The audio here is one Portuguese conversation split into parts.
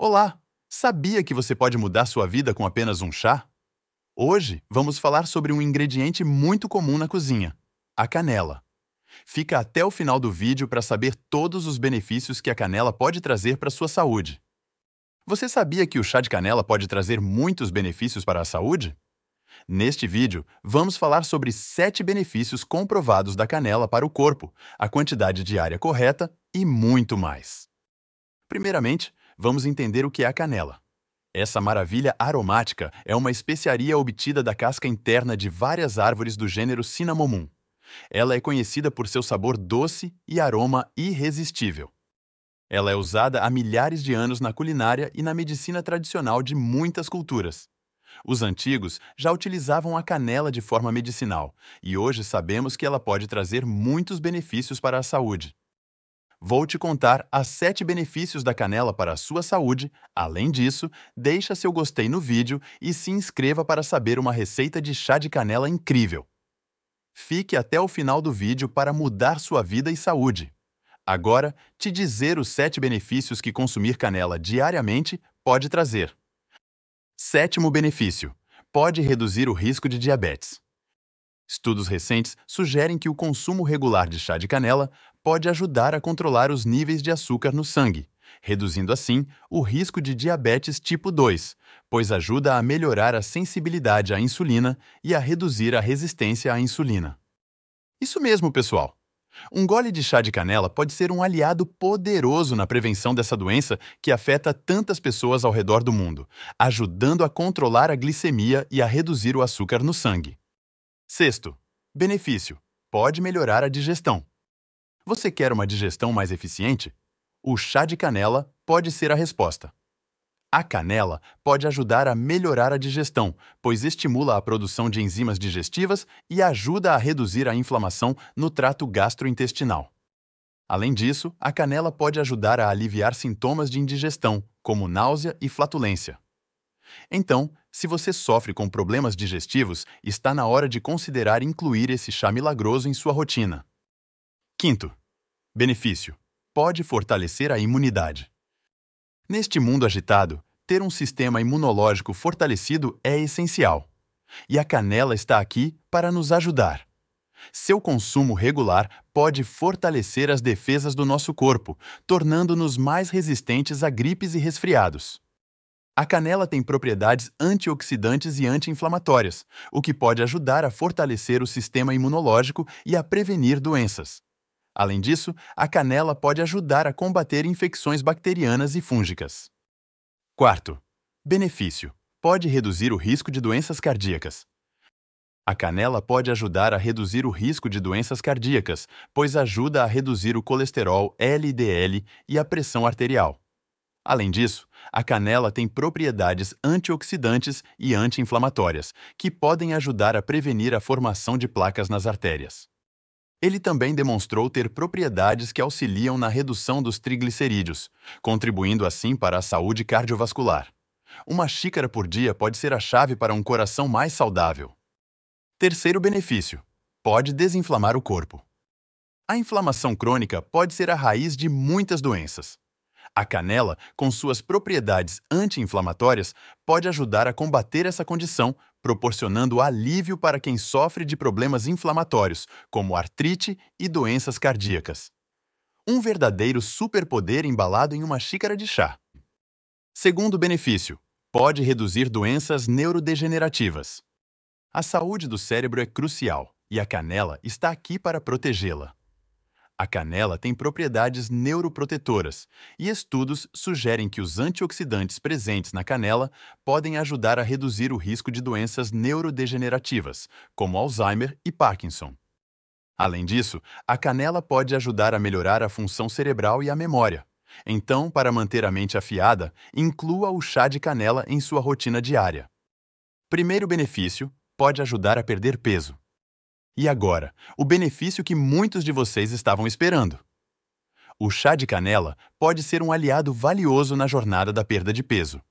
Olá! Sabia que você pode mudar sua vida com apenas um chá? Hoje vamos falar sobre um ingrediente muito comum na cozinha: a canela. Fica até o final do vídeo para saber todos os benefícios que a canela pode trazer para sua saúde. Você sabia que o chá de canela pode trazer muitos benefícios para a saúde? Neste vídeo, vamos falar sobre 7 benefícios comprovados da canela para o corpo, a quantidade diária correta e muito mais. Primeiramente, vamos entender o que é a canela. Essa maravilha aromática é uma especiaria obtida da casca interna de várias árvores do gênero Cinnamomum. Ela é conhecida por seu sabor doce e aroma irresistível. Ela é usada há milhares de anos na culinária e na medicina tradicional de muitas culturas. Os antigos já utilizavam a canela de forma medicinal, e hoje sabemos que ela pode trazer muitos benefícios para a saúde. Vou te contar as 7 benefícios da canela para a sua saúde. Além disso, deixa seu gostei no vídeo e se inscreva para saber uma receita de chá de canela incrível. Fique até o final do vídeo para mudar sua vida e saúde. Agora, te dizer os 7 benefícios que consumir canela diariamente pode trazer. Sétimo benefício: pode reduzir o risco de diabetes. Estudos recentes sugerem que o consumo regular de chá de canela pode ajudar a controlar os níveis de açúcar no sangue, reduzindo assim o risco de diabetes tipo 2, pois ajuda a melhorar a sensibilidade à insulina e a reduzir a resistência à insulina. Isso mesmo, pessoal! Um gole de chá de canela pode ser um aliado poderoso na prevenção dessa doença que afeta tantas pessoas ao redor do mundo, ajudando a controlar a glicemia e a reduzir o açúcar no sangue. Sexto, benefício: pode melhorar a digestão. Você quer uma digestão mais eficiente? O chá de canela pode ser a resposta. A canela pode ajudar a melhorar a digestão, pois estimula a produção de enzimas digestivas e ajuda a reduzir a inflamação no trato gastrointestinal. Além disso, a canela pode ajudar a aliviar sintomas de indigestão, como náusea e flatulência. Então, se você sofre com problemas digestivos, está na hora de considerar incluir esse chá milagroso em sua rotina. Quinto, Benefício: pode fortalecer a imunidade. Neste mundo agitado, ter um sistema imunológico fortalecido é essencial. E a canela está aqui para nos ajudar. Seu consumo regular pode fortalecer as defesas do nosso corpo, tornando-nos mais resistentes a gripes e resfriados. A canela tem propriedades antioxidantes e anti-inflamatórias, o que pode ajudar a fortalecer o sistema imunológico e a prevenir doenças. Além disso, a canela pode ajudar a combater infecções bacterianas e fúngicas. Quarto, benefício: pode reduzir o risco de doenças cardíacas. A canela pode ajudar a reduzir o risco de doenças cardíacas, pois ajuda a reduzir o colesterol LDL e a pressão arterial. Além disso, a canela tem propriedades antioxidantes e anti-inflamatórias, que podem ajudar a prevenir a formação de placas nas artérias. Ele também demonstrou ter propriedades que auxiliam na redução dos triglicerídeos, contribuindo assim para a saúde cardiovascular. Uma xícara por dia pode ser a chave para um coração mais saudável. Terceiro benefício: pode desinflamar o corpo. A inflamação crônica pode ser a raiz de muitas doenças. A canela, com suas propriedades anti-inflamatórias, pode ajudar a combater essa condição, proporcionando alívio para quem sofre de problemas inflamatórios, como artrite e doenças cardíacas. Um verdadeiro superpoder embalado em uma xícara de chá. Segundo benefício, pode reduzir doenças neurodegenerativas. A saúde do cérebro é crucial e a canela está aqui para protegê-la. A canela tem propriedades neuroprotetoras e estudos sugerem que os antioxidantes presentes na canela podem ajudar a reduzir o risco de doenças neurodegenerativas, como Alzheimer e Parkinson. Além disso, a canela pode ajudar a melhorar a função cerebral e a memória. Então, para manter a mente afiada, inclua o chá de canela em sua rotina diária. Primeiro benefício: pode ajudar a perder peso. E agora, o benefício que muitos de vocês estavam esperando. O chá de canela pode ser um aliado valioso na jornada da perda de peso.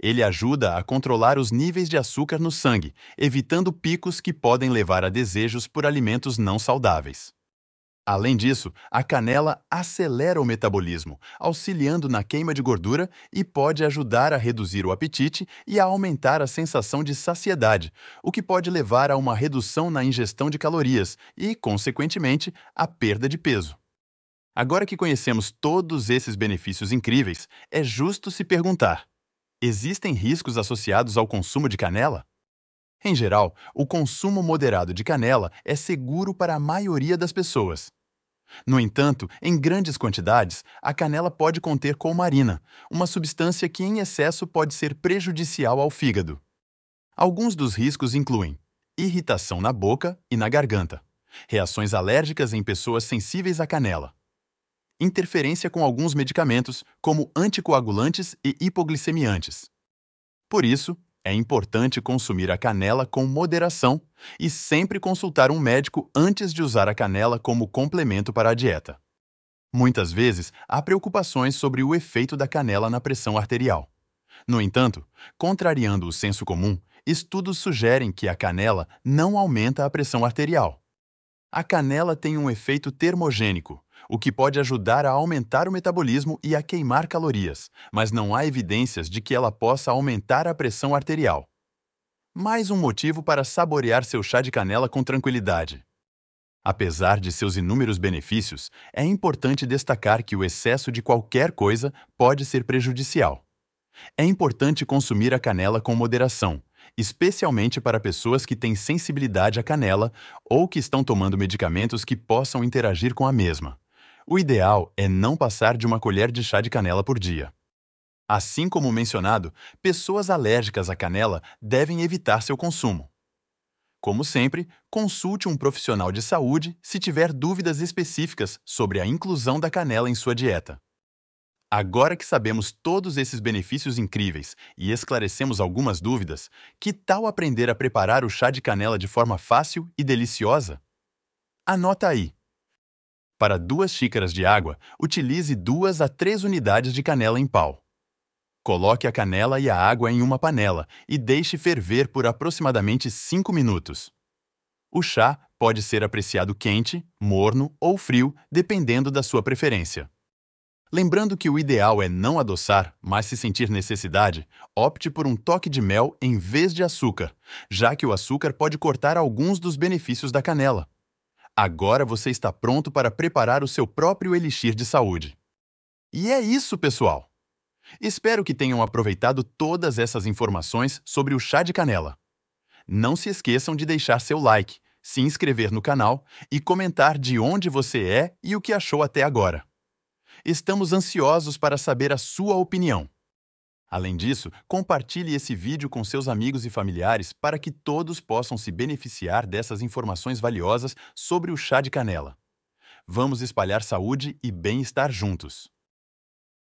Ele ajuda a controlar os níveis de açúcar no sangue, evitando picos que podem levar a desejos por alimentos não saudáveis. Além disso, a canela acelera o metabolismo, auxiliando na queima de gordura e pode ajudar a reduzir o apetite e a aumentar a sensação de saciedade, o que pode levar a uma redução na ingestão de calorias e, consequentemente, a perda de peso. Agora que conhecemos todos esses benefícios incríveis, é justo se perguntar: existem riscos associados ao consumo de canela? Em geral, o consumo moderado de canela é seguro para a maioria das pessoas. No entanto, em grandes quantidades, a canela pode conter colmarina, uma substância que em excesso pode ser prejudicial ao fígado. Alguns dos riscos incluem irritação na boca e na garganta, reações alérgicas em pessoas sensíveis à canela, interferência com alguns medicamentos, como anticoagulantes e hipoglicemiantes. Por isso, é importante consumir a canela com moderação e sempre consultar um médico antes de usar a canela como complemento para a dieta. Muitas vezes, há preocupações sobre o efeito da canela na pressão arterial. No entanto, contrariando o senso comum, estudos sugerem que a canela não aumenta a pressão arterial. A canela tem um efeito termogênico, o que pode ajudar a aumentar o metabolismo e a queimar calorias, mas não há evidências de que ela possa aumentar a pressão arterial. Mais um motivo para saborear seu chá de canela com tranquilidade. Apesar de seus inúmeros benefícios, é importante destacar que o excesso de qualquer coisa pode ser prejudicial. É importante consumir a canela com moderação, especialmente para pessoas que têm sensibilidade à canela ou que estão tomando medicamentos que possam interagir com a mesma. O ideal é não passar de uma colher de chá de canela por dia. Assim como mencionado, pessoas alérgicas à canela devem evitar seu consumo. Como sempre, consulte um profissional de saúde se tiver dúvidas específicas sobre a inclusão da canela em sua dieta. Agora que sabemos todos esses benefícios incríveis e esclarecemos algumas dúvidas, que tal aprender a preparar o chá de canela de forma fácil e deliciosa? Anota aí! Para duas xícaras de água, utilize duas a três unidades de canela em pau. Coloque a canela e a água em uma panela e deixe ferver por aproximadamente 5 minutos. O chá pode ser apreciado quente, morno ou frio, dependendo da sua preferência. Lembrando que o ideal é não adoçar, mas se sentir necessidade, opte por um toque de mel em vez de açúcar, já que o açúcar pode cortar alguns dos benefícios da canela. Agora você está pronto para preparar o seu próprio elixir de saúde. E é isso, pessoal! Espero que tenham aproveitado todas essas informações sobre o chá de canela. Não se esqueçam de deixar seu like, se inscrever no canal e comentar de onde você é e o que achou até agora. Estamos ansiosos para saber a sua opinião. Além disso, compartilhe esse vídeo com seus amigos e familiares para que todos possam se beneficiar dessas informações valiosas sobre o chá de canela. Vamos espalhar saúde e bem-estar juntos.